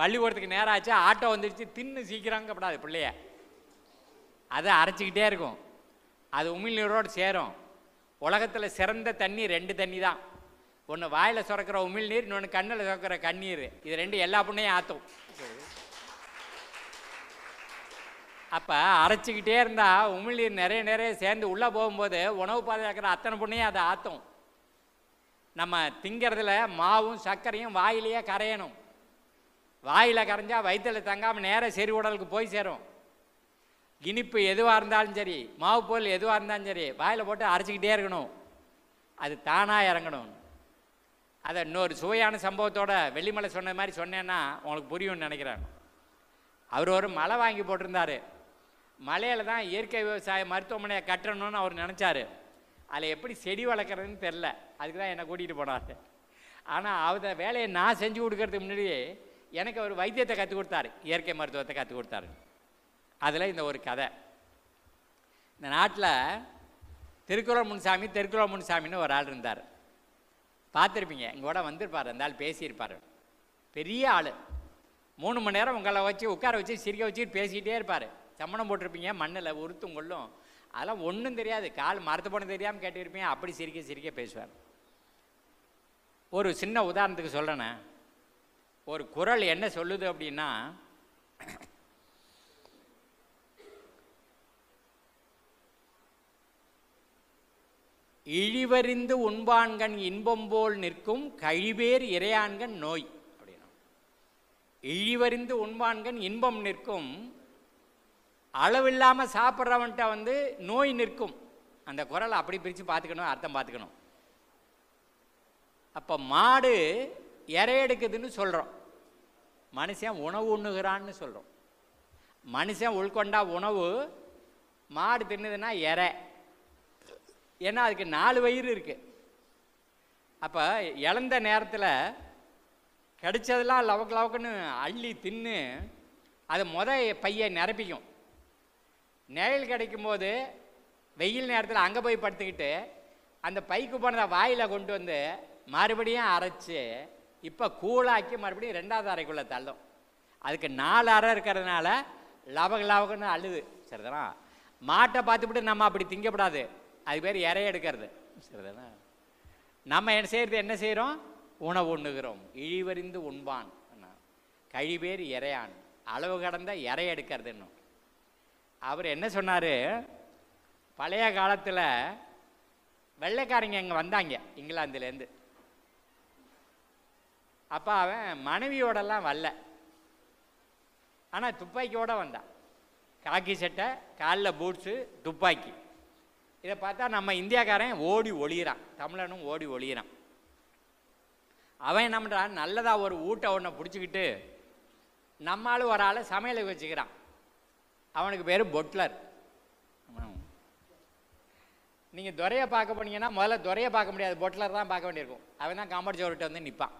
பள்ளிக்கூடத்துக்கு நேரம் ஆச்சு ஆட்டோ வந்துடுச்சு தின்னு சீக்கிரங்கப்படாது பிள்ளைய அதை அரைச்சிக்கிட்டே இருக்கும் அது உமிழ்நீரோடு சேரும் உலகத்தில் சிறந்த தண்ணி ரெண்டு தண்ணி தான் ஒன்று வாயில் சுரக்கிற உமிழ்நீர் இன்னொன்று கண்ணில் சுரக்கிற கண்ணீர் இது ரெண்டு எல்லா பொண்ணையும் ஆற்றும் அப்போ அரைச்சிக்கிட்டே இருந்தால் உமிழ்நீர் நிறைய நிறைய சேர்ந்து உள்ளே போகும்போது உணவு பாதுகாக்கிற அத்தனை பொண்ணையும் அதை ஆற்றும் நம்ம திங்கிறதுல மாவும் சர்க்கரையும் வாயிலேயே கரையணும் வாயில் கரைஞ்சா வயிற்றில் தங்காமல் நேராக செறி உடலுக்கு போய் சேரும் இனிப்பு எதுவாக இருந்தாலும் சரி மாவு பொருள் எதுவாக இருந்தாலும் சரி வாயில் போட்டு அரைச்சிக்கிட்டே இருக்கணும் அது தானாக இறங்கணும் அதை இன்னொரு சுவையான சம்பவத்தோட வெள்ளிமலை சொன்ன மாதிரி சொன்னேன்னா உங்களுக்கு புரியும்னு நினைக்கிறேன் அவர் ஒரு மலை வாங்கி போட்டிருந்தார் மலையில் தான் இயற்கை விவசாய மருத்துவமனையை கட்டணும்னு அவர் நினச்சார் அதில் எப்படி செடி வளர்க்குறதுன்னு தெரில அதுக்கு தான் என்னை கூட்டிகிட்டு போனார் ஆனால் அவத வேலையை நான் செஞ்சு கொடுக்கறதுக்கு முன்னாடியே எனக்கு அவர் வைத்தியத்தை கற்றுக் கொடுத்தாரு இயற்கை மருத்துவத்தை கற்றுக் கொடுத்தாரு அதில் இந்த ஒரு கதை இந்த நாட்டில் திருக்குறள் முன்சாமி திருக்குறள் முன்சாமின்னு ஒரு ஆள் இருந்தார் பார்த்துருப்பீங்க எங்கூட வந்திருப்பார் அந்த ஆள் பேசியிருப்பார் பெரிய ஆள் மூணு மணி நேரம் உங்களை வச்சு உட்கார வச்சு சிரிக்க வச்சு பேசிக்கிட்டே இருப்பார் சம்மணம் போட்டிருப்பீங்க மண்ணில் உறுத்தும் கொள்ளும் அதெல்லாம் ஒன்றும் தெரியாது கால் மரத்து போன தெரியாமல் கேட்டிருப்பீங்க அப்படி சிரிக்க சிரிக்க பேசுவார் ஒரு சின்ன உதாரணத்துக்கு சொல்கிறேன்னே ஒரு குரல் என்ன சொல்லுது அப்படின்னா இழிவறிந்து உண்பான்கண் இன்பம் போல் நிற்கும் கழிவேர் இறையான்கண் நோய் அப்படின்னா இழிவறிந்து உண்பான்கண் இன்பம் நிற்கும் அளவில்லாமல் சாப்பிட்றவன்ட்ட வந்து நோய் நிற்கும் அந்த குரலை அப்படி பிரித்து பார்த்துக்கணும் அர்த்தம் பார்த்துக்கணும் அப்போ மாடு இறையெடுக்குதுன்னு சொல்கிறோம் மனுஷன் உணவு உண்ணுகிறான்னு சொல்கிறோம் மனுஷன் உள்கொண்டா உணவு மாடு தின்னுதுன்னா எறை ஏன்னா அதுக்கு நாலு வயிறு இருக்குது அப்போ இழந்த நேரத்தில் கிடைச்சதெல்லாம் லவக்கு லவக்குன்னு அள்ளி தின்னு அது முத பையை நிரப்பிக்கும் நிழல் கிடைக்கும் போது வெயில் நேரத்தில் அங்கே போய் படுத்துக்கிட்டு அந்த பைக்கு போனதை வாயில் கொண்டு வந்து மறுபடியும் அரைச்சி இப்போ கூழாக்கி மறுபடியும் ரெண்டாவது அறைக்குள்ளே தள்ளும் அதுக்கு நாலு அறை இருக்கிறதுனால லவக லவகன்னு அழுது சரிதானா மாட்டை பார்த்துவிட்டு நம்ம அப்படி திங்கப்படாது அது பேர் இறைய எடுக்கிறது சரிதானா நம்ம என்ன செய்கிறது என்ன செய்கிறோம் உணவு உண்ணுகிறோம் இழிவறிந்து உண்பான் கழிவேர் இறையான் அளவு கடந்த இறை எடுக்கிறது இன்னும் அவர் என்ன சொன்னார் பழைய காலத்தில் வெள்ளைக்காரங்க இங்கே வந்தாங்க இங்கிலாந்துலேருந்து அப்போ அவன் மனைவியோடெல்லாம் வரல ஆனால் துப்பாக்கியோடு வந்தான் காக்கி சட்டை காலில் பூட்ஸு துப்பாக்கி இதை பார்த்தா நம்ம இந்தியாக்காரன் ஓடி ஒளியிறான் தமிழனும் ஓடி ஒளியிறான் அவன் என்ன பண்ணுறான் நல்லதாக ஒரு ஊட்ட ஒன்றை பிடிச்சிக்கிட்டு நம்மளும் ஒரு ஆளை சமையலுக்கு வச்சுக்கிறான் அவனுக்கு பேர் பொட்லர் நீங்கள் துறையை பார்க்க போனீங்கன்னா முதல்ல துறையை பார்க்க முடியாது பொட்லர் தான் பார்க்க வேண்டியிருக்கும் அவன் தான் காமெடி சோர்கிட்ட வந்து நிற்பான்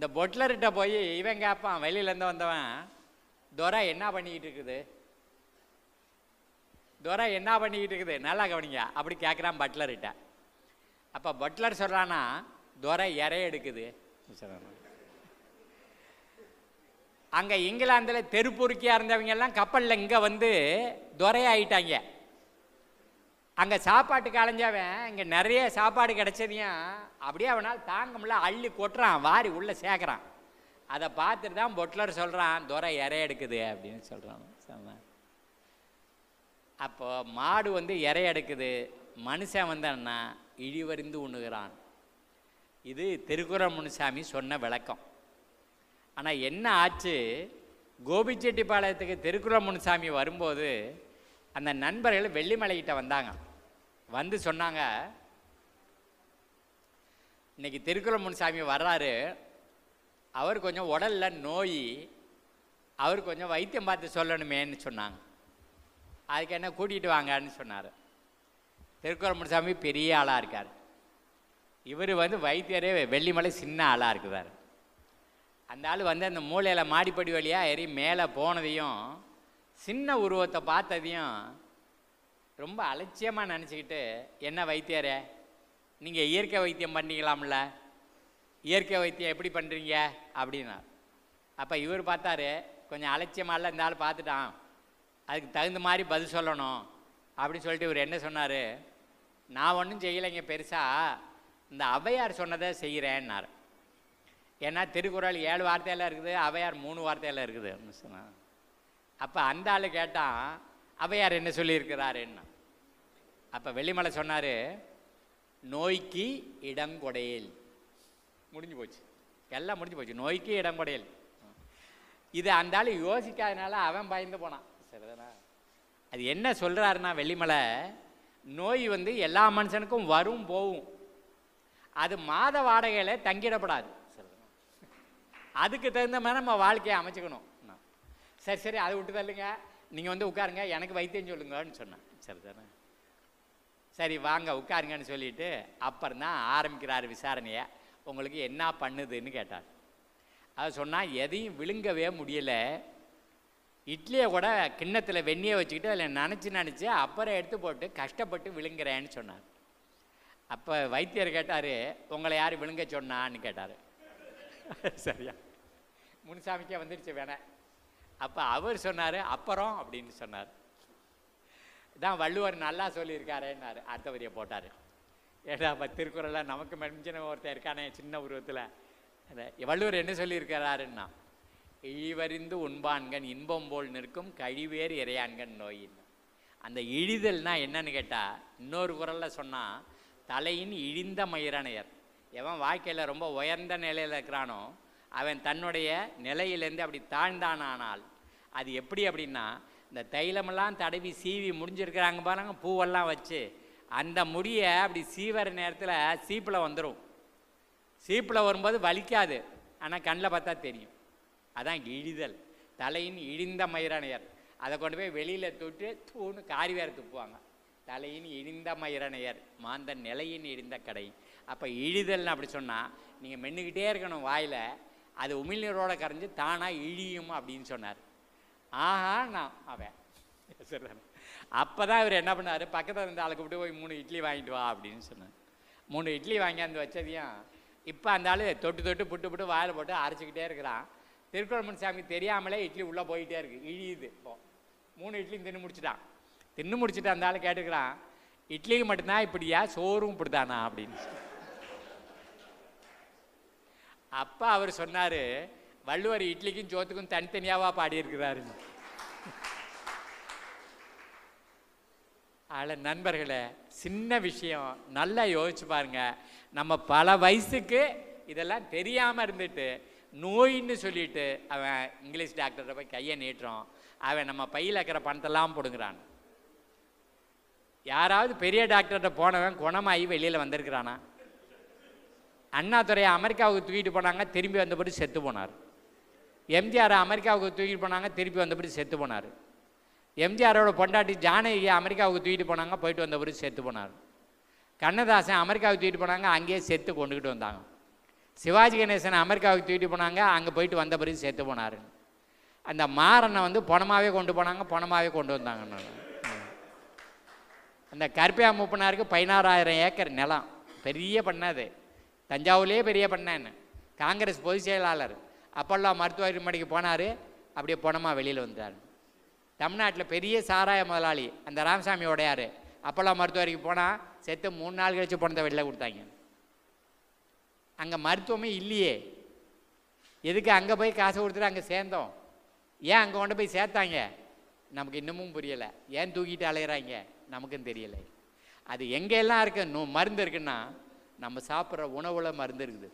இந்த பொட்லர்கிட்ட போய் இவன் கேட்பான் வெளியிலேருந்து வந்தவன் துரை என்ன பண்ணிக்கிட்டு இருக்குது துரை என்ன பண்ணிக்கிட்டு இருக்குது நல்லா கவனிங்க அப்படி கேட்குறான் பட்லர்கிட்ட அப்போ பட்லர் சொல்கிறானா துரை இறைய எடுக்குது அங்கே இங்கிலாந்தில் தெருப்பூருக்கியாக இருந்தவங்க எல்லாம் கப்பலில் இங்கே வந்து துரையாயிட்டாங்க அங்கே சாப்பாட்டுக்கு அலைஞ்சவன் இங்கே நிறைய சாப்பாடு கிடச்சதையும் அப்படியே அவனால் தாங்க முடியல அள்ளி கொட்டுறான் வாரி உள்ளே சேர்க்குறான் அதை பார்த்துட்டு தான் பொட்லர் சொல்கிறான் துறை இறைய எடுக்குது அப்படின்னு சொல்கிறான் செம்ம அப்போது மாடு வந்து இறைய எடுக்குது மனுஷன் வந்தான்னா இழிவறிந்து உண்ணுகிறான் இது திருக்குறள் முனுசாமி சொன்ன விளக்கம் ஆனால் என்ன ஆச்சு கோபிச்செட்டிப்பாளையத்துக்கு திருக்குறள் முனுசாமி வரும்போது அந்த நண்பர்கள் வெள்ளிமலைக்கிட்ட வந்தாங்க வந்து சொன்னாங்க இன்னைக்கு திருக்குறள் சாமி வர்றாரு அவர் கொஞ்சம் உடலில் நோய் அவர் கொஞ்சம் வைத்தியம் பார்த்து சொல்லணுமேன்னு சொன்னாங்க அதுக்கு என்ன கூட்டிகிட்டு வாங்கன்னு சொன்னார் திருக்குறள் சாமி பெரிய ஆளாக இருக்கார் இவர் வந்து வைத்தியரே வெள்ளிமலை சின்ன ஆளாக இருக்குதார் அந்த ஆள் வந்து அந்த மூளையில் மாடிப்படி வழியாக ஏறி மேலே போனதையும் சின்ன உருவத்தை பார்த்ததையும் ரொம்ப அலட்சியமாக நினச்சிக்கிட்டு என்ன வைத்தியரே நீங்கள் இயற்கை வைத்தியம் பண்ணிக்கலாம்ல இயற்கை வைத்தியம் எப்படி பண்ணுறீங்க அப்படின்னார் அப்போ இவர் பார்த்தாரு கொஞ்சம் அலட்சியமால இந்த ஆள் பார்த்துட்டான் அதுக்கு தகுந்த மாதிரி பதில் சொல்லணும் அப்படின்னு சொல்லிட்டு இவர் என்ன சொன்னார் நான் ஒன்றும் செய்யலைங்க பெருசாக இந்த அவையார் சொன்னதை செய்கிறேன்னார் ஏன்னா திருக்குறள் ஏழு வார்த்தையில் இருக்குது அவையார் மூணு வார்த்தையில் இருக்குது சொன்னான் அப்போ அந்த ஆள் கேட்டான் அவையார் என்ன சொல்லியிருக்கிறாருன்னா அப்போ வெள்ளிமலை சொன்னார் நோய்க்கு இடங்கொடையல் முடிஞ்சு போச்சு எல்லாம் முடிஞ்சு போச்சு நோய்க்கு இடங்கொடையல் இது அந்த ஆள் யோசிக்காதனால அவன் பயந்து போனான் சரிதானா அது என்ன சொல்கிறாருன்னா வெள்ளிமலை நோய் வந்து எல்லா மனுஷனுக்கும் வரும் போகும் அது மாத வாடகையில் தங்கிடப்படாது அதுக்கு தகுந்த மாதிரி நம்ம வாழ்க்கையை அமைச்சுக்கணும் சரி சரி அதை விட்டு தள்ளுங்க நீங்கள் வந்து உட்காருங்க எனக்கு வைத்தியம் சொல்லுங்கன்னு சொன்னேன் சரி தானே சரி வாங்க உட்காருங்கன்னு சொல்லிட்டு அப்புறம் தான் ஆரம்பிக்கிறார் விசாரணையை உங்களுக்கு என்ன பண்ணுதுன்னு கேட்டார் அவர் சொன்னால் எதையும் விழுங்கவே முடியலை இட்லியை கூட கிண்ணத்தில் வெந்நியை வச்சுக்கிட்டு அதில் நினச்சி நினச்சி அப்புறம் எடுத்து போட்டு கஷ்டப்பட்டு விழுங்குறேன்னு சொன்னார் அப்போ வைத்தியர் கேட்டார் உங்களை யார் விழுங்க சொன்னான்னு கேட்டார் சரியா முனுசாமிக்கே வந்துருச்சு வேணேன் அப்போ அவர் சொன்னார் அப்புறம் அப்படின்னு சொன்னார் தான் வள்ளுவர் நல்லா சொல்லியிருக்காருன்னாரு அடுத்த வரியை போட்டார் ஏடா இப்போ திருக்குறளில் நமக்கு மெஞ்சின ஒருத்தர் இருக்கானே சின்ன உருவத்தில் வள்ளுவர் என்ன சொல்லியிருக்கிறாருன்னா இழிவறிந்து உண்பான்கன் இன்பம் போல் நிற்கும் கழிவேறு இறையான்கன் நோய் அந்த இழிதல்னா என்னன்னு கேட்டால் இன்னொரு குரலில் சொன்னால் தலையின் இழிந்த மயிரணையர் எவன் வாழ்க்கையில் ரொம்ப உயர்ந்த நிலையில் இருக்கிறானோ அவன் தன்னுடைய நிலையிலேருந்து அப்படி தாழ்ந்தானானால் அது எப்படி அப்படின்னா இந்த தைலமெல்லாம் தடவி சீவி முடிஞ்சிருக்கிறாங்க பாருங்க பூவெல்லாம் வச்சு அந்த முடியை அப்படி சீவர நேரத்தில் சீப்பில் வந்துடும் சீப்பில் வரும்போது வலிக்காது ஆனால் கண்ணில் பார்த்தா தெரியும் அதான் இழிதல் தலையின் இழிந்த மயிரணையர் அதை கொண்டு போய் வெளியில் தொட்டு தூணு காரி வேறு துப்புவாங்க தலையின் இழிந்த மயிரணையர் மாந்த நிலையின் இழிந்த கடை அப்போ இழிதல்னு அப்படி சொன்னால் நீங்கள் மென்னுக்கிட்டே இருக்கணும் வாயில் அது உமிழ்நீரோட கரைஞ்சி தானாக இழியும் அப்படின்னு சொன்னார் ஆஹா நான் அவன் சொல்கிறேன் அப்போ தான் இவர் என்ன பண்ணார் பக்கத்தில் இருந்த ஆளுக்கு விட்டு போய் மூணு இட்லி வாங்கிட்டு வா அப்படின்னு சொன்னேன் மூணு இட்லி வாங்கியாந்து வச்சதையும் இப்போ அந்த ஆள் தொட்டு தொட்டு புட்டு புட்டு வாயில் போட்டு அரைச்சிக்கிட்டே இருக்கிறான் திருக்குறள்மன் சாமி தெரியாமலே இட்லி உள்ளே போயிட்டே இருக்குது இழியுது இப்போ மூணு இட்லியும் தின்னு முடிச்சிட்டான் தின்னு முடிச்சுட்டு அந்த ஆள் கேட்டுக்கிறான் இட்லிக்கு மட்டும்தான் இப்படியா சோறும் இப்படிதானா அப்படின்னு அப்போ அவர் சொன்னார் வள்ளுவர் இட்லிக்கும் சோத்துக்கும் தனித்தனியாவா பாடியிருக்கிறாரு அல நண்பர்களே சின்ன விஷயம் நல்லா யோசிச்சு பாருங்க நம்ம பல வயசுக்கு இதெல்லாம் தெரியாமல் இருந்துட்டு நோயின்னு சொல்லிட்டு அவன் இங்கிலீஷ் டாக்டரை போய் கையை நீட்டுறோம் அவன் நம்ம பையில் இருக்கிற பணத்தெல்லாம் பிடுங்குறான் யாராவது பெரிய டாக்டர்கிட்ட போனவன் குணமாகி வெளியில் வந்திருக்கிறானா அண்ணாதுறையை அமெரிக்காவுக்கு தூக்கிட்டு போனாங்க திரும்பி வந்தபடி செத்து போனார் எம்ஜிஆர் அமெரிக்காவுக்கு தூக்கிட்டு போனாங்க திருப்பி வந்தபடி செத்து போனார் எம்ஜிஆரோட பொண்டாட்டி ஜானகி அமெரிக்காவுக்கு தூக்கிட்டு போனாங்க போயிட்டு வந்தபடி செத்து போனார் கண்ணதாசன் அமெரிக்காவுக்கு தூக்கிட்டு போனாங்க அங்கேயே செத்து கொண்டுக்கிட்டு வந்தாங்க சிவாஜி கணேசன் அமெரிக்காவுக்கு தூக்கிட்டு போனாங்க அங்கே போயிட்டு வந்த பிறகு செத்து போனார் அந்த மாறனை வந்து பணமாகவே கொண்டு போனாங்க பணமாகவே கொண்டு வந்தாங்க அந்த கருப்பையா மூப்பனாருக்கு பதினாறாயிரம் ஏக்கர் நிலம் பெரிய பண்ணாது தஞ்சாவூர்லேயே பெரிய பண்ணேன்னு காங்கிரஸ் பொதுச் செயலாளர் அப்பெல்லாம் மருத்துவமனைக்கு போனார் அப்படியே பணமாக வெளியில் வந்தார் தமிழ்நாட்டில் பெரிய சாராய முதலாளி அந்த ராமசாமி உடையார் அப்பெல்லாம் மருத்துவமனைக்கு போனால் செத்து மூணு நாள் கழிச்சு போனதை வெளியில் கொடுத்தாங்க அங்கே மருத்துவமே இல்லையே எதுக்கு அங்கே போய் காசு கொடுத்துட்டு அங்கே சேர்ந்தோம் ஏன் அங்கே கொண்டு போய் சேர்த்தாங்க நமக்கு இன்னமும் புரியலை ஏன் தூக்கிட்டு அலையிறாங்க நமக்கும் தெரியலை அது எங்கெல்லாம் இருக்க நோ மருந்து இருக்குன்னா நம்ம சாப்பிட்ற உணவில் மருந்து இருக்குது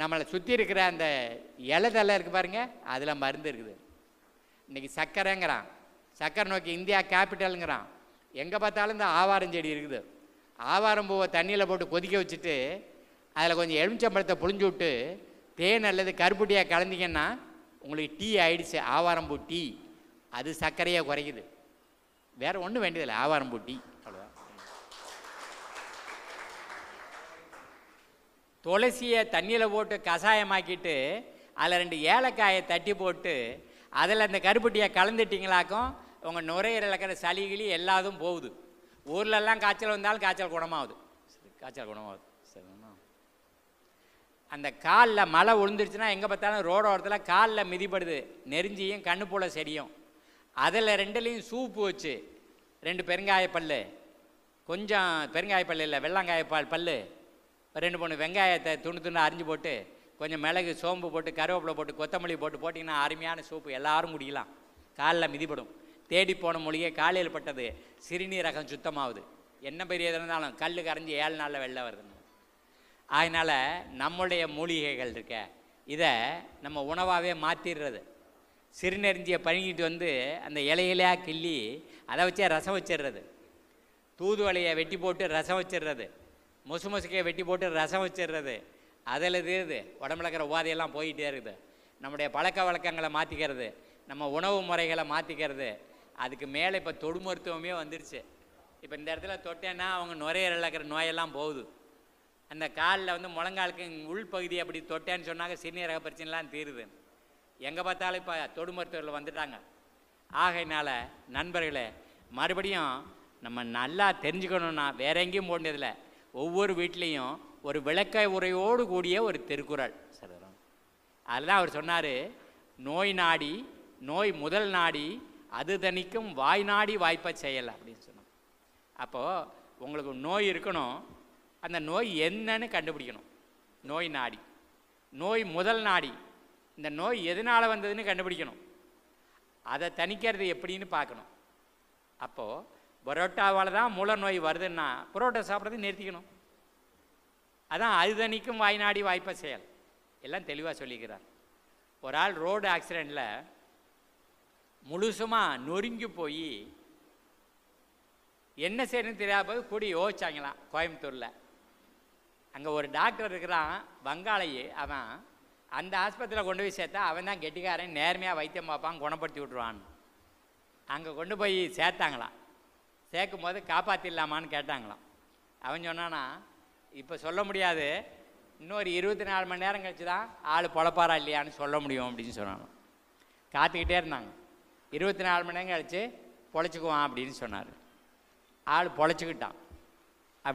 நம்மளை சுற்றி இருக்கிற அந்த இலதெல்லாம் இருக்குது பாருங்கள் அதில் மருந்து இருக்குது இன்றைக்கி சர்க்கரைங்கிறான் சர்க்கரை நோக்கி இந்தியா கேபிட்டலுங்கிறான் எங்கே பார்த்தாலும் இந்த ஆவாரம் செடி இருக்குது ஆவாரம் பூவை தண்ணியில் போட்டு கொதிக்க வச்சுட்டு அதில் கொஞ்சம் எலுமிச்சம்பழத்தை புழிஞ்சு விட்டு தேன் அல்லது கருப்புட்டியாக கலந்திங்கன்னா உங்களுக்கு டீ ஆயிடுச்சு ஆவாரம்பூ டீ அது சர்க்கரையாக குறைக்குது வேறு ஒன்றும் வேண்டியதில்லை ஆவாரம்பூ டீ துளசியை தண்ணியில் போட்டு கஷாயமாக்கிட்டு அதில் ரெண்டு ஏலக்காயை தட்டி போட்டு அதில் அந்த கருப்பட்டியை கலந்துட்டிங்களாக்கும் உங்கள் நுரையீரல் இருக்கிற சளி கிளி எல்லாதும் போகுது ஊர்லெல்லாம் காய்ச்சல் வந்தாலும் காய்ச்சல் குணமாகுது சரி காய்ச்சல் குணமாகுது சரிண்ணா அந்த காலில் மழை விழுந்துருச்சுன்னா எங்கே பார்த்தாலும் ரோட ஓரத்தில் காலில் மிதிப்படுது நெருஞ்சியும் கண்ணு போல செடியும் அதில் ரெண்டுலேயும் சூப்பு வச்சு ரெண்டு பெருங்காய பல் கொஞ்சம் பெருங்காய இல்லை வெள்ளங்காய பல் ரெண்டு மூணு வெங்காயத்தை துணு துணு அரிஞ்சு போட்டு கொஞ்சம் மிளகு சோம்பு போட்டு கருவேப்பிலை போட்டு கொத்தமல்லி போட்டு போட்டிங்கன்னா அருமையான சூப்பு எல்லாரும் குடிக்கலாம் காலில் மிதிப்படும் தேடி போன மொழியே காலையில் பட்டது சிறுநீரகம் சுத்தமாகுது என்ன பெரிய இருந்தாலும் கல் கரைஞ்சி ஏழு நாளில் வெளில வருதுன்னு அதனால் நம்முடைய மூலிகைகள் இருக்க இதை நம்ம உணவாகவே மாற்றிடுறது சிறுநெறிஞ்சியை பழுங்கிட்டு வந்து அந்த இலையிலையாக கிள்ளி அதை வச்சே ரசம் வச்சிடுறது தூதுவலையை வெட்டி போட்டு ரசம் வச்சிடுறது மொசு மொசுக்கையை வெட்டி போட்டு ரசம் வச்சிடுறது அதில் தீருது உடம்புல இருக்கிற உபாதையெல்லாம் போயிட்டே இருக்குது நம்முடைய பழக்க வழக்கங்களை மாற்றிக்கிறது நம்ம உணவு முறைகளை மாற்றிக்கிறது அதுக்கு மேலே இப்போ தொடு மருத்துவமே வந்துருச்சு இப்போ இந்த இடத்துல தொட்டேன்னா அவங்க நுரையீரலில் இருக்கிற நோயெல்லாம் போகுது அந்த காலில் வந்து முழங்காலுக்கு உள்பகுதி அப்படி தொட்டேன்னு சொன்னாங்க சிறுநீரக பிரச்சனைலாம் தீருது எங்கே பார்த்தாலும் இப்போ தொடு மருத்துவர்கள் வந்துட்டாங்க ஆகையினால் நண்பர்களே மறுபடியும் நம்ம நல்லா தெரிஞ்சுக்கணுன்னா வேற எங்கேயும் போண்டதில்லை ஒவ்வொரு வீட்லேயும் ஒரு விளக்க உரையோடு கூடிய ஒரு திருக்குறள் சொல்கிறோம் அதில் அவர் சொன்னார் நோய் நாடி நோய் முதல் நாடி அது தணிக்கும் வாய் நாடி வாய்ப்பை செய்யலை அப்படின்னு சொன்னோம் அப்போது உங்களுக்கு நோய் இருக்கணும் அந்த நோய் என்னன்னு கண்டுபிடிக்கணும் நோய் நாடி நோய் முதல் நாடி இந்த நோய் எதனால் வந்ததுன்னு கண்டுபிடிக்கணும் அதை தணிக்கிறது எப்படின்னு பார்க்கணும் அப்போது பரோட்டாவால் தான் முள நோய் வருதுன்னா பரோட்டா சாப்பிட்றது நிறுத்திக்கணும் அதான் அதுதனிக்கும் வாய்நாடி வாய்ப்பை செயல் எல்லாம் தெளிவாக சொல்லிக்கிறார் ஒரு ஆள் ரோடு ஆக்சிடெண்ட்டில் முழுசுமாக நொறுங்கி போய் என்ன செய்யணும் தெரியாத போது கூடி யோசிச்சாங்களாம் கோயம்புத்தூரில் அங்கே ஒரு டாக்டர் இருக்கிறான் வங்காளையே அவன் அந்த ஆஸ்பத்திரியில் கொண்டு போய் சேர்த்தா அவன் தான் கெட்டிக்காரன் நேர்மையாக வைத்தியம் பார்ப்பான் குணப்படுத்தி விட்ருவான் அங்கே கொண்டு போய் சேர்த்தாங்களாம் சேர்க்கும் போது காப்பாற்றிடலாமான்னு கேட்டாங்களாம் அவன் சொன்னான்னா இப்போ சொல்ல முடியாது இன்னொரு இருபத்தி நாலு மணி நேரம் கழிச்சு தான் ஆள் பொழப்பாரா இல்லையான்னு சொல்ல முடியும் அப்படின்னு சொன்னாங்க காத்துக்கிட்டே இருந்தாங்க இருபத்தி நாலு மணி நேரம் கழித்து பொழைச்சிக்குவான் அப்படின்னு சொன்னார் ஆள் பொழைச்சிக்கிட்டான்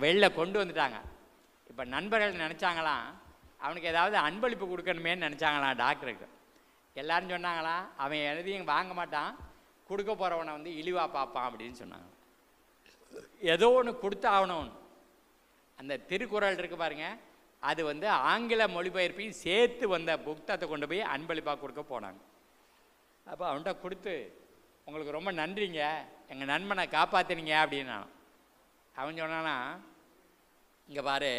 வெளில கொண்டு வந்துட்டாங்க இப்போ நண்பர்கள் நினச்சாங்களாம் அவனுக்கு ஏதாவது அன்பளிப்பு கொடுக்கணுமேன்னு நினச்சாங்களாம் டாக்டருக்கு எல்லாரும் சொன்னாங்களாம் அவன் எழுதியும் வாங்க மாட்டான் கொடுக்க போகிறவனை வந்து இழிவாக பார்ப்பான் அப்படின்னு சொன்னாங்க ஏதோ ஒன்று கொடுத்து ஆகணும் அந்த திருக்குறள் இருக்குது பாருங்க அது வந்து ஆங்கில மொழிபெயர்ப்பையும் சேர்த்து வந்த புத்தத்தை கொண்டு போய் அன்பளிப்பாக கொடுக்க போனாங்க அப்போ அவன்கிட்ட கொடுத்து உங்களுக்கு ரொம்ப நன்றிங்க எங்கள் நண்பனை காப்பாற்றினீங்க அப்படின்னா அவன் சொன்னானா இங்கே பாரு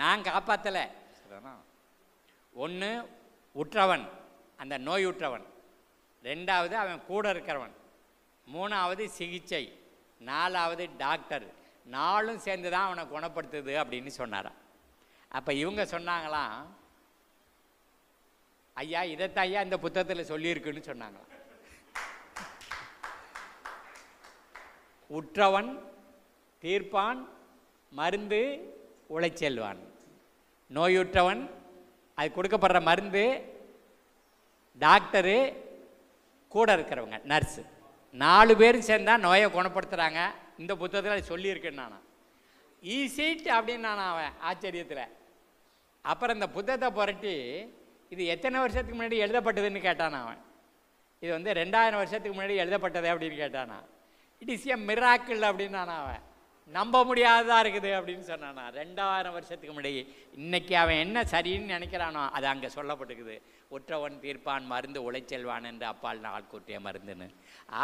நான் காப்பாற்றலை சொல்கிறானா ஒன்று உற்றவன் அந்த நோய் உற்றவன் ரெண்டாவது அவன் கூட இருக்கிறவன் மூணாவது சிகிச்சை நாலாவது டாக்டர் நாளும் சேர்ந்து தான் அவனை குணப்படுத்துது அப்படின்னு சொன்னாராம் அப்போ இவங்க சொன்னாங்களாம் ஐயா இதைத்தான் ஐயா இந்த புத்தகத்தில் சொல்லியிருக்குன்னு சொன்னாங்களாம் உற்றவன் தீர்ப்பான் மருந்து உழைச்செல்வான் நோயுற்றவன் அது கொடுக்கப்படுற மருந்து டாக்டரு கூட இருக்கிறவங்க நர்ஸு நாலு பேரும் சேர்ந்தால் நோயை குணப்படுத்துகிறாங்க இந்த புத்தகத்தில் சொல்லியிருக்கேன் நான் ஈசிட் e அப்படின்னு நான் அவன் ஆச்சரியத்தில் அப்புறம் இந்த புத்தகத்தை புரட்டி இது எத்தனை வருஷத்துக்கு முன்னாடி எழுதப்பட்டதுன்னு கேட்டான் அவன் இது வந்து ரெண்டாயிரம் வருஷத்துக்கு முன்னாடி எழுதப்பட்டதே அப்படின்னு கேட்டானா இட் இஸ் எ மிராக்கிள் அப்படின்னு நான் அவன் நம்ப முடியாததாக இருக்குது அப்படின்னு சொன்னானா ரெண்டாயிரம் வருஷத்துக்கு முன்னாடி இன்றைக்கி அவன் என்ன சரின்னு நினைக்கிறானோ அது அங்கே சொல்லப்பட்டுக்குது ஒற்றவன் தீர்ப்பான் மருந்து உழைச்செல்வான் என்று அப்பால் நாள் கூட்டிய மருந்துன்னு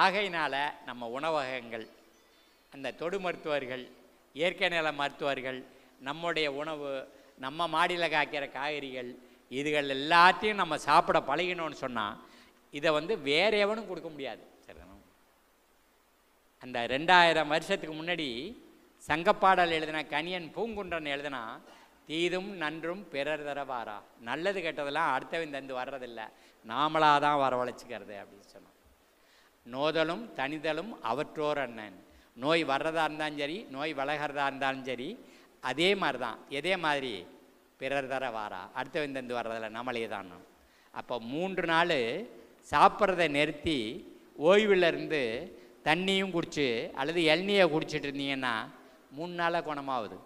ஆகையினால் நம்ம உணவகங்கள் அந்த தொடு மருத்துவர்கள் இயற்கை நில மருத்துவர்கள் நம்முடைய உணவு நம்ம மாடியில் காய்க்கிற காய்கறிகள் இதுகள் எல்லாத்தையும் நம்ம சாப்பிட பழகினோன்னு சொன்னால் இதை வந்து வேறு எவனும் கொடுக்க முடியாது சரி அந்த ரெண்டாயிரம் வருஷத்துக்கு முன்னாடி சங்கப்பாடல் எழுதின கனியன் பூங்குன்றன் எழுதினா தீதும் நன்றும் பிறர் தரவாரா நல்லது கெட்டதெல்லாம் அடுத்தவன் தந்து வர்றதில்லை நாமளாக தான் வரவழைச்சிக்கிறது அப்படின்னு சொன்னோம் நோதலும் தனிதலும் அவற்றோர் அண்ணன் நோய் வர்றதா இருந்தாலும் சரி நோய் வளர்கிறதா இருந்தாலும் சரி அதே மாதிரி தான் எதே மாதிரி பிறர் தர வாரா அடுத்தவன் தந்து வர்றதில்ல நம்மளே தான் அப்போ மூன்று நாள் சாப்பிட்றத நிறுத்தி ஓய்வில் இருந்து தண்ணியும் குடிச்சு அல்லது இளநியை குடிச்சிட்டு இருந்தீங்கன்னா மூணு நாளாக குணமாகுது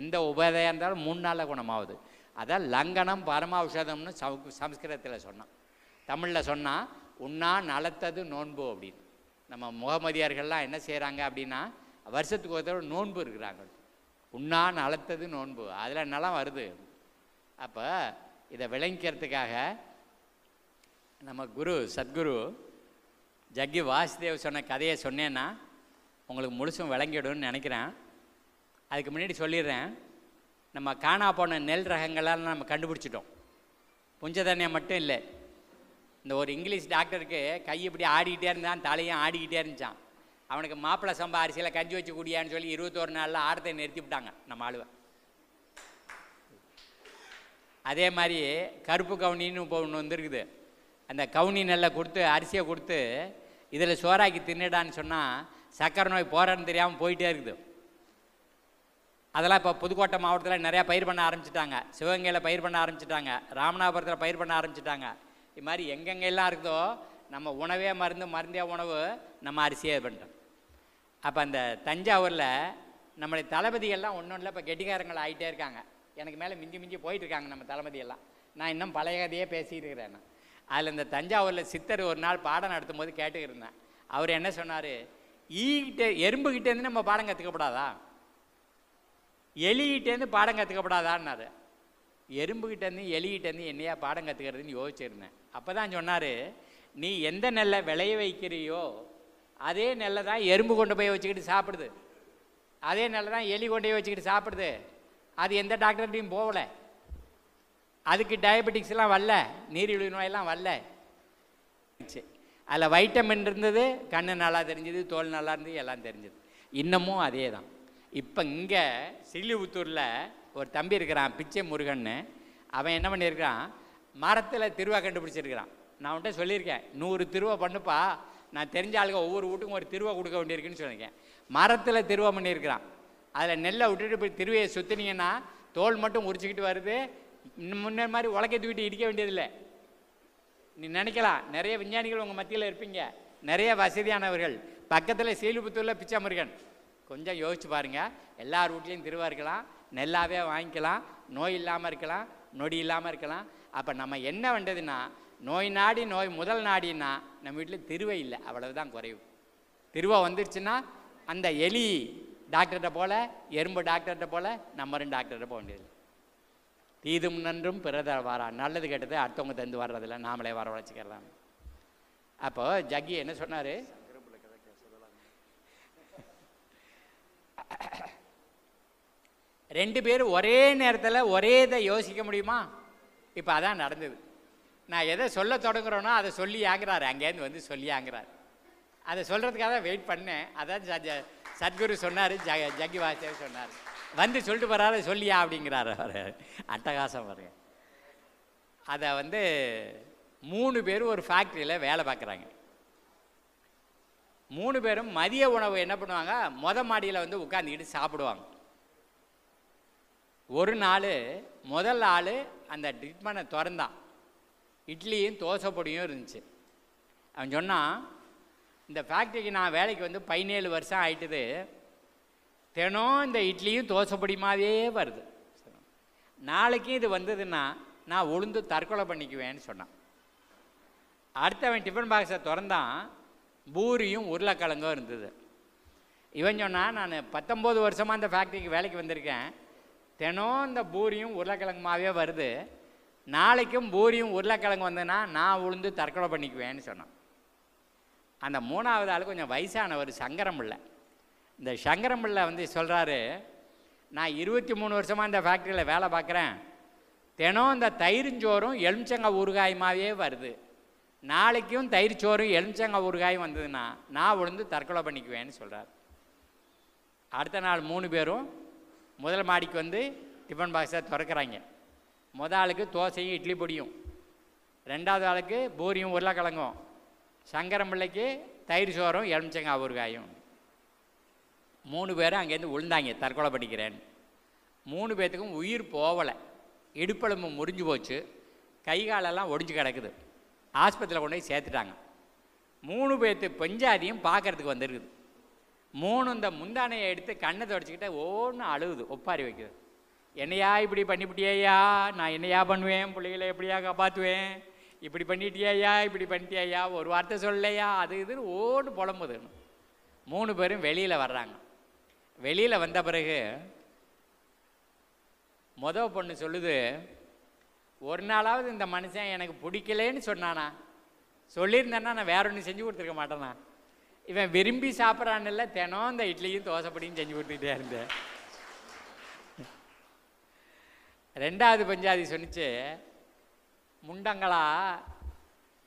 எந்த உபதையாக இருந்தாலும் மூணு நாளில் குணமாகுது அதான் லங்கனம் பரமாவுஷதம்னு சம்ஸ்கிருதத்தில் சொன்னான் தமிழில் சொன்னால் உண்ணா நலத்தது நோன்பு அப்படின்னு நம்ம முகமதியார்கள்லாம் என்ன செய்கிறாங்க அப்படின்னா வருஷத்துக்கு ஒருத்தர் நோன்பு இருக்கிறாங்க உண்ணா நலத்தது நோன்பு அதில் நலம் வருது அப்போ இதை விளங்கிக்கிறதுக்காக நம்ம குரு சத்குரு ஜக்கி வாசுதேவ் சொன்ன கதையை சொன்னேன்னா உங்களுக்கு முழுசும் விளங்கிடும்னு நினைக்கிறேன் அதுக்கு முன்னாடி சொல்லிடுறேன் நம்ம காணா போன நெல் ரகங்களால் நம்ம கண்டுபிடிச்சிட்டோம் புஞ்சதானியம் மட்டும் இல்லை இந்த ஒரு இங்கிலீஷ் டாக்டருக்கு கை இப்படி ஆடிக்கிட்டே இருந்தான் தலையும் ஆடிக்கிட்டே இருந்துச்சான் அவனுக்கு மாப்பிள்ளை சம்பா அரிசியில் கஞ்சி வச்சு குடியான்னு சொல்லி இருபத்தோரு நாளில் ஆடத்தை நிறுத்தி விட்டாங்க நம்ம ஆளுவை அதே மாதிரி கருப்பு கவுனின்னு இப்போ ஒன்று வந்துருக்குது அந்த கவுனி நெல்லை கொடுத்து அரிசியை கொடுத்து இதில் சோறாக்கி தின்னுடான்னு சொன்னால் சக்கரை நோய் போகிறேன்னு தெரியாமல் போயிட்டே இருக்குது அதெல்லாம் இப்போ புதுக்கோட்டை மாவட்டத்தில் நிறையா பயிர் பண்ண ஆரம்பிச்சிட்டாங்க சிவகங்கையில் பயிர் பண்ண ஆரம்பிச்சிட்டாங்க ராமநாதபுரத்தில் பயிர் பண்ண ஆரம்பிச்சிட்டாங்க இது மாதிரி எங்கெங்கெல்லாம் இருக்குதோ நம்ம உணவே மருந்து மருந்தே உணவு நம்ம அரிசியே பண்ணுறோம் அப்போ அந்த தஞ்சாவூரில் நம்மளுடைய தளபதிகள்லாம் ஒன்றும் இல்லை இப்போ கெட்டிகாரங்கள் ஆகிட்டே இருக்காங்க எனக்கு மேலே மிஞ்சி மிஞ்சி போயிட்டுருக்காங்க நம்ம தளபதியெல்லாம் நான் இன்னும் பழைய கதையே பேசிகிட்டு இருக்கிறேன் அதில் இந்த தஞ்சாவூரில் சித்தர் ஒரு நாள் பாடம் நடத்தும் போது கேட்டுக்கிருந்தேன் அவர் என்ன சொன்னார் ஈகிட்ட எறும்புகிட்டேருந்து நம்ம பாடம் கற்றுக்கப்படாதா எலிகிட்டேருந்து பாடம் கற்றுக்கப்படாதான்னாரு எறும்புகிட்டேருந்து எலிகிட்டேருந்து என்னையா பாடம் கற்றுக்கிறதுன்னு யோசிச்சிருந்தேன் அப்போ தான் சொன்னார் நீ எந்த நெல்லை விளைய வைக்கிறியோ அதே நெல்லை தான் எறும்பு கொண்டு போய் வச்சுக்கிட்டு சாப்பிடுது அதே நெல்லை தான் எலி கொண்டு போய் வச்சுக்கிட்டு சாப்பிடுது அது எந்த டாக்டர்கிட்டையும் போகலை அதுக்கு டயபெட்டிக்ஸ்லாம் வரல நீரிழிவு நோயெல்லாம் வரல அதில் வைட்டமின் இருந்தது கண்ணு நல்லா தெரிஞ்சது தோல் நல்லா இருந்தது எல்லாம் தெரிஞ்சது இன்னமும் அதே தான் இப்போ இங்கே சில்லிபுத்தூரில் ஒரு தம்பி இருக்கிறான் பிச்சை முருகன்னு அவன் என்ன பண்ணியிருக்கிறான் மரத்தில் திருவா கண்டுபிடிச்சிருக்கிறான் நான் அவன்கிட்ட சொல்லியிருக்கேன் நூறு திருவா பண்ணுப்பா நான் தெரிஞ்ச ஆளுங்க ஒவ்வொரு வீட்டுக்கும் ஒரு திருவா கொடுக்க வேண்டியிருக்குன்னு சொல்லியிருக்கேன் மரத்தில் திருவா பண்ணியிருக்கிறான் அதில் நெல்லை விட்டுட்டு போய் திருவையை சுற்றினீங்கன்னா தோல் மட்டும் உரிச்சிக்கிட்டு வருது முன்னே மாதிரி உலக்கை தூக்கிட்டு இடிக்க வேண்டியதில்லை நீ நினைக்கலாம் நிறைய விஞ்ஞானிகள் உங்கள் மத்தியில் இருப்பீங்க நிறைய வசதியானவர்கள் பக்கத்தில் சீலுபுத்தூரில் பிச்சாமுருகன் கொஞ்சம் யோசிச்சு பாருங்கள் எல்லா ரூட்லேயும் திருவாக இருக்கலாம் நெல்லாவே வாங்கிக்கலாம் நோய் இல்லாமல் இருக்கலாம் நொடி இல்லாமல் இருக்கலாம் அப்போ நம்ம என்ன வேண்டதுன்னா நோய் நாடி நோய் முதல் நாடின்னா நம்ம வீட்டில் திருவை இல்லை அவ்வளவுதான் குறைவு திருவை வந்துருச்சுன்னா அந்த எலி டாக்டர்கிட்ட போல் எறும்பு டாக்டர்கிட்ட போல் நம்ம ரெண்டு டாக்டர்கிட்ட போக வேண்டியது தீதும் நன்றும் பிறத வரா நல்லது கெட்டது அடுத்தவங்க தந்து வர்றதில்ல நாமளே வர வரவழைச்சிக்கலாம் அப்போது ஜக்கி என்ன சொன்னார் ரெண்டு பேரும் ஒரே நேரத்தில் ஒரே இதை யோசிக்க முடியுமா இப்போ அதான் நடந்தது நான் எதை சொல்ல தொடங்குறேனோ அதை சொல்லி ஆங்கிறாரு அங்கேருந்து வந்து சொல்லி ஆங்கிறார் அதை சொல்கிறதுக்காக தான் வெயிட் பண்ணேன் அதான் சத்குரு சொன்னார் ஜ ஜக்கி வாசர் சொன்னார் வந்து சொல்லிட்டு போகிறாரு சொல்லியா அப்படிங்கிறாரு அவர் அட்டகாசம் பாருங்க அதை வந்து மூணு பேர் ஒரு ஃபேக்ட்ரியில் வேலை பார்க்குறாங்க மூணு பேரும் மதிய உணவு என்ன பண்ணுவாங்க மொத மாடியில் வந்து உட்காந்துக்கிட்டு சாப்பிடுவாங்க ஒரு நாள் முதல் ஆள் அந்த டிட்மனை திறந்தான் இட்லியும் தோசை பொடியும் இருந்துச்சு அவன் சொன்னான் இந்த ஃபேக்ட்ரிக்கு நான் வேலைக்கு வந்து பதினேழு வருஷம் ஆயிட்டுது தினம் இந்த இட்லியும் தோசை பொடி மாதிரியே வருது நாளைக்கு இது வந்ததுன்னா நான் உளுந்து தற்கொலை பண்ணிக்குவேன்னு சொன்னான் அடுத்தவன் டிஃபன் பாக்ஸை திறந்தான் பூரியும் உருளைக்கிழங்கும் இருந்தது இவன் சொன்னால் நான் பத்தொம்போது வருஷமாக அந்த ஃபேக்ட்ரிக்கு வேலைக்கு வந்திருக்கேன் தினம் இந்த பூரியும் உருளைக்கிழங்குமாவே வருது நாளைக்கும் பூரியும் உருளைக்கிழங்கு வந்ததுன்னா நான் உளுந்து தற்கொலை பண்ணிக்குவேன்னு சொன்னான் அந்த மூணாவது ஆள் கொஞ்சம் வயசானவர் சங்கரம்பிள்ளை இந்த சங்கரம்பிள்ளை வந்து சொல்கிறாரு நான் இருபத்தி மூணு வருஷமாக இந்த ஃபேக்ட்ரியில் வேலை பார்க்குறேன் தினம் இந்த தயிரிஞ்சோறும் எலுமிச்சங்காய் ஊறுகாயுமாவே வருது நாளைக்கும் தயிர் சோறு எலுமிச்சங்க ஊறுகாயும் வந்ததுன்னா நான் விழுந்து தற்கொலை பண்ணிக்குவேன்னு சொல்கிறார் அடுத்த நாள் மூணு பேரும் முதல் மாடிக்கு வந்து டிஃபன் பாக்ஸை திறக்கிறாங்க முத ஆளுக்கு தோசையும் இட்லி பொடியும் ரெண்டாவது ஆளுக்கு பூரியும் உருளைக்கிழங்கும் சங்கரம் பிள்ளைக்கு தயிர் சோறும் எலுமிச்சங்காய் ஊறுகாயும் மூணு பேரும் அங்கேருந்து விழுந்தாங்க தற்கொலை பண்ணிக்கிறேன்னு மூணு பேர்த்துக்கும் உயிர் போகலை இடுப்பெலும்பு முறிஞ்சு போச்சு கை காலெல்லாம் ஒடிஞ்சு கிடக்குது ஆஸ்பத்திரியில் கொண்டு போய் சேர்த்துட்டாங்க மூணு பேர்த்து பெஞ்சாதியும் பார்க்குறதுக்கு வந்துருக்குது மூணு இந்த முந்தானையை எடுத்து கண்ணை தொடச்சிக்கிட்ட ஒன்று அழுகுது ஒப்பாரி வைக்குது என்னையா இப்படி பண்ணிவிட்டியா நான் என்னையா பண்ணுவேன் பிள்ளைகளை எப்படியா காப்பாற்றுவேன் இப்படி பண்ணிட்டியாயா இப்படி பண்ணிட்டியாயா ஒரு வார்த்தை சொல்லலையா அது இதுன்னு ஓடு புலம்புது மூணு பேரும் வெளியில் வர்றாங்க வெளியில் வந்த பிறகு மொதல் பொண்ணு சொல்லுது ஒரு நாளாவது இந்த மனுஷன் எனக்கு பிடிக்கலேன்னு சொன்னானா சொல்லியிருந்தேன்னா நான் வேற ஒன்று செஞ்சு கொடுத்துருக்க மாட்டேனா இவன் விரும்பி சாப்பிட்றான்ல தினம் இந்த இட்லியும் தோசைப்படியும் செஞ்சு கொடுத்துக்கிட்டே இருந்தேன் ரெண்டாவது பஞ்சாதி சொன்னிச்சு முண்டங்களா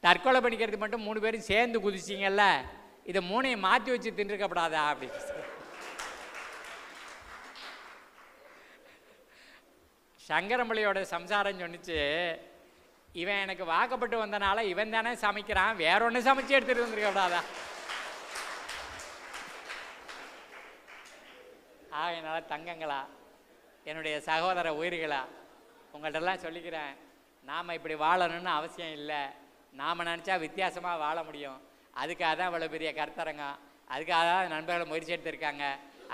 தற்கொலை பண்ணிக்கிறது மட்டும் மூணு பேரும் சேர்ந்து குதிச்சிங்கல்ல இதை மூணையும் மாற்றி வச்சு தின்றுக்கப்படாதா அப்படின்னு சங்கரம்பளியோட சம்சாரம் சொன்னிச்சு இவன் எனக்கு வாக்கப்பட்டு வந்தனால இவன் தானே சமைக்கிறான் வேற ஒன்று சமைச்சு எடுத்துகிட்டு வந்துருக்கக்கூடாதா என்னால் தங்கங்களா என்னுடைய சகோதர உயிர்களா உங்கள்கிட்டலாம் சொல்லிக்கிறேன் நாம் இப்படி வாழணும்னு அவசியம் இல்லை நாம் நினச்சா வித்தியாசமாக வாழ முடியும் அதுக்காக தான் இவ்வளோ பெரிய கருத்தரங்கம் அதுக்காக தான் நண்பர்கள் முயற்சி எடுத்திருக்காங்க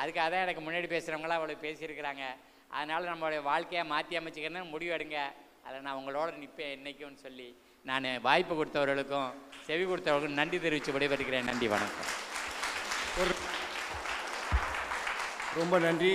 அதுக்காக தான் எனக்கு முன்னாடி பேசுகிறவங்களாம் அவ்வளோ பேசியிருக்கிறாங்க அதனால் நம்மளுடைய வாழ்க்கையை மாற்றி அமைச்சிக்கிறேன் முடிவு எடுங்க அதில் நான் உங்களோட நிற்பேன் என்றைக்கும்னு சொல்லி நான் வாய்ப்பு கொடுத்தவர்களுக்கும் செவி கொடுத்தவர்களுக்கும் நன்றி தெரிவித்து விடைபெறுகிறேன் நன்றி வணக்கம் ரொம்ப நன்றி